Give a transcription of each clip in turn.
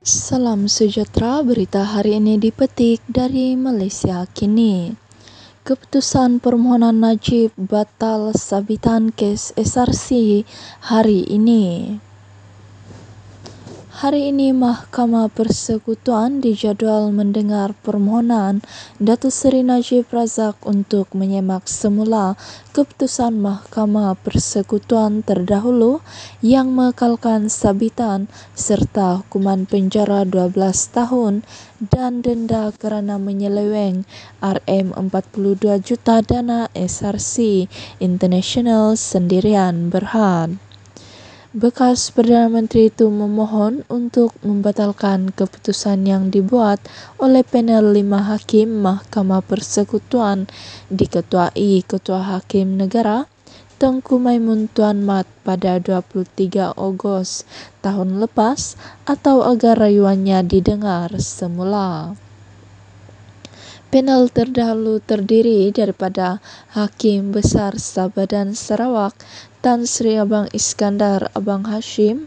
Salam sejahtera, berita hari ini dipetik dari Malaysia kini. Keputusan permohonan Najib batal sabitan kes SRC hari ini. Hari ini Mahkamah Persekutuan dijadwal mendengar permohonan Datu Seri Najib Razak untuk menyemak semula keputusan Mahkamah Persekutuan terdahulu yang mengekalkan sabitan serta hukuman penjara 12 tahun dan denda kerana menyeleweng RM42 juta dana SRC International sendirian Berhad bekas Perdana Menteri itu memohon untuk membatalkan keputusan yang dibuat oleh panel lima hakim Mahkamah Persekutuan diketuai Ketua Hakim Negara Tengku Maimun Tuan Mat pada 23 Ogos tahun lepas atau agar rayuannya didengar semula. Panel terdahulu terdiri daripada Hakim Besar Sabah dan Sarawak Tan Sri Abang Iskandar Abang Hashim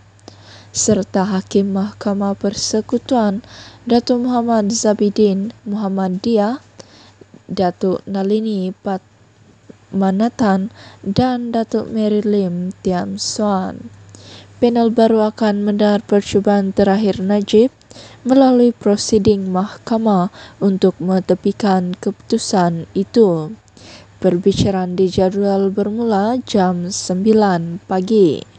serta Hakim Mahkamah Persekutuan Datuk Muhammad Zabidin Muhammad Dia, Datuk Nalini Pat Manatan, dan Datuk Mary Lim Tiam Suan. panel baru akan mendengar percubaan terakhir Najib melalui prosiding mahkamah untuk menepikan keputusan itu. Perbicaraan dijadual bermula jam 9 pagi.